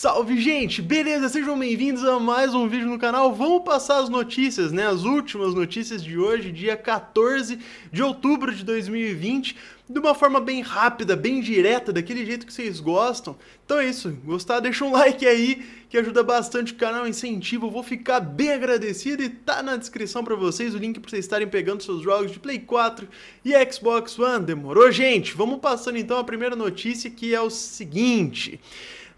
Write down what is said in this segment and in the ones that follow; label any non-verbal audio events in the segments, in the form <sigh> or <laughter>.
Salve gente, beleza? Sejam bem-vindos a mais um vídeo no canal. Vamos passar as notícias, né? As últimas notícias de hoje, dia 14 de outubro de 2020, de uma forma bem rápida, bem direta, daquele jeito que vocês gostam. Então é isso, gostar, deixa um like aí, que ajuda bastante o canal, incentivo, Eu vou ficar bem agradecido e tá na descrição para vocês o link para vocês estarem pegando seus jogos de Play 4 e Xbox One. Demorou, gente? Vamos passando então a primeira notícia, que é o seguinte.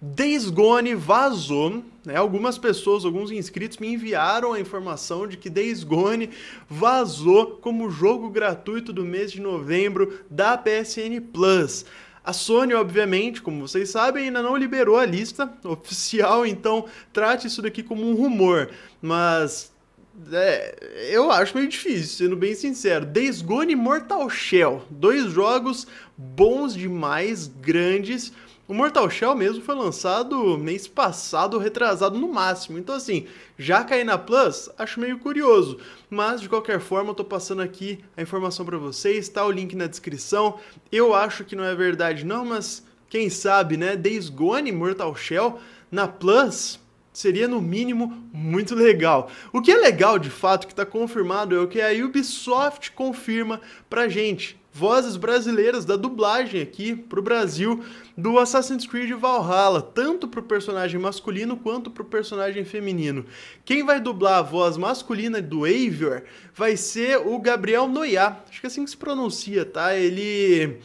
Days Gone vazou, né? Algumas pessoas, alguns inscritos me enviaram a informação de que Days Gone vazou como jogo gratuito do mês de novembro da PSN Plus. A Sony, obviamente, como vocês sabem, ainda não liberou a lista <laughs> oficial, então trate isso daqui como um rumor. Mas é, eu acho meio difícil, sendo bem sincero. Days Gone e Mortal Shell, dois jogos bons demais, grandes, o Mortal Shell mesmo foi lançado mês passado, retrasado no máximo. Então, assim, já cair na Plus, acho meio curioso. Mas, de qualquer forma, eu tô passando aqui a informação para vocês, tá o link na descrição. Eu acho que não é verdade, não, mas quem sabe, né? Desgone Mortal Shell na Plus seria no mínimo muito legal. O que é legal de fato que está confirmado é o que a Ubisoft confirma para gente. Vozes brasileiras da dublagem aqui para o Brasil do Assassin's Creed Valhalla, tanto para o personagem masculino quanto para o personagem feminino. Quem vai dublar a voz masculina do Avior vai ser o Gabriel Noyá. Acho que é assim que se pronuncia, tá? Ele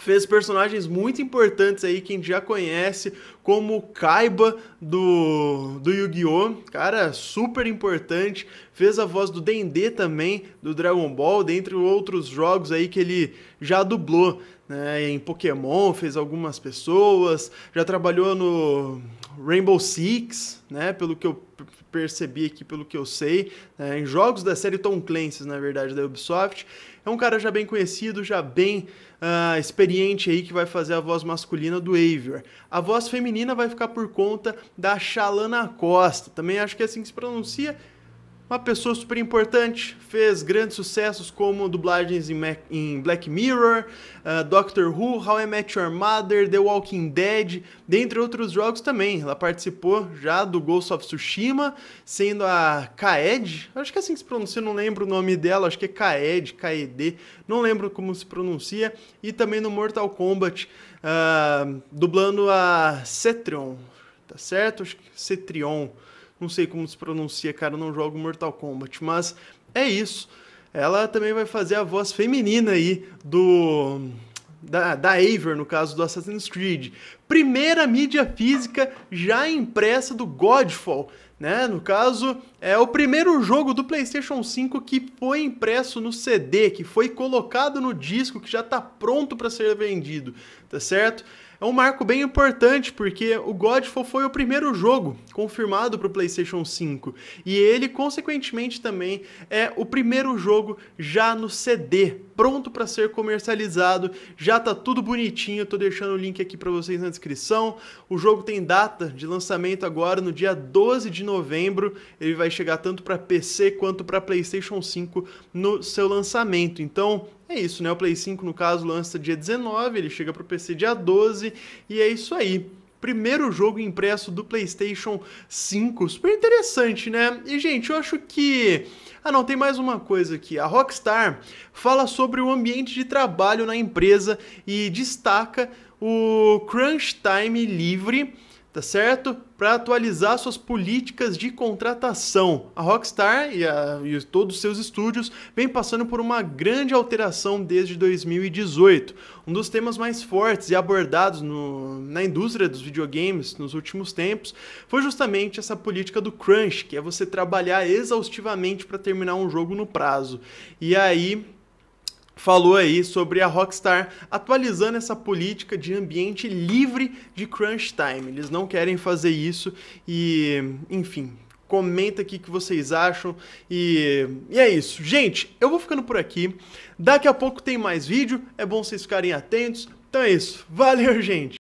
fez personagens muito importantes aí quem já conhece, como Kaiba do, do Yu-Gi-Oh! Cara, super importante. Fez a voz do Dendê também, do Dragon Ball, dentre outros jogos aí que ele já dublou. Né? Em Pokémon fez algumas pessoas, já trabalhou no Rainbow Six, né? Pelo que eu percebi aqui pelo que eu sei, né, em jogos da série Tom Clancy, na verdade, da Ubisoft. É um cara já bem conhecido, já bem uh, experiente aí, que vai fazer a voz masculina do Avior. A voz feminina vai ficar por conta da Chalana Costa, também acho que é assim que se pronuncia, uma pessoa super importante, fez grandes sucessos como dublagens em, Mac, em Black Mirror, uh, Doctor Who, How I Met Your Mother, The Walking Dead, dentre outros jogos também. Ela participou já do Ghost of Tsushima, sendo a Kaed, acho que é assim que se pronuncia, não lembro o nome dela, acho que é Kaed, Kaed, não lembro como se pronuncia, e também no Mortal Kombat, uh, dublando a Cetrion, tá certo? Acho que Cetrion não sei como se pronuncia, cara, não jogo Mortal Kombat, mas é isso. Ela também vai fazer a voz feminina aí do da, da Aver, no caso do Assassin's Creed. Primeira mídia física já impressa do Godfall, né? No caso, é o primeiro jogo do PlayStation 5 que foi impresso no CD, que foi colocado no disco, que já está pronto para ser vendido, tá certo? é um marco bem importante porque o Godfall foi o primeiro jogo confirmado para o PlayStation 5 e ele, consequentemente, também é o primeiro jogo já no CD, pronto para ser comercializado. Já tá tudo bonitinho, tô deixando o link aqui para vocês na descrição. O jogo tem data de lançamento agora no dia 12 de novembro. Ele vai chegar tanto para PC quanto para PlayStation 5 no seu lançamento. Então, é isso, né? O Play 5, no caso, lança dia 19, ele chega para o PC dia 12, e é isso aí primeiro jogo impresso do PlayStation 5. Super interessante, né? E, gente, eu acho que. Ah, não, tem mais uma coisa aqui. A Rockstar fala sobre o ambiente de trabalho na empresa e destaca o crunch time livre tá certo? Para atualizar suas políticas de contratação. A Rockstar e, a, e todos os seus estúdios vem passando por uma grande alteração desde 2018. Um dos temas mais fortes e abordados no, na indústria dos videogames nos últimos tempos foi justamente essa política do crunch, que é você trabalhar exaustivamente para terminar um jogo no prazo. E aí falou aí sobre a Rockstar atualizando essa política de ambiente livre de crunch time. Eles não querem fazer isso e, enfim, comenta aqui o que vocês acham e, e, é isso. Gente, eu vou ficando por aqui. Daqui a pouco tem mais vídeo, é bom vocês ficarem atentos. Então é isso. Valeu, <laughs> gente!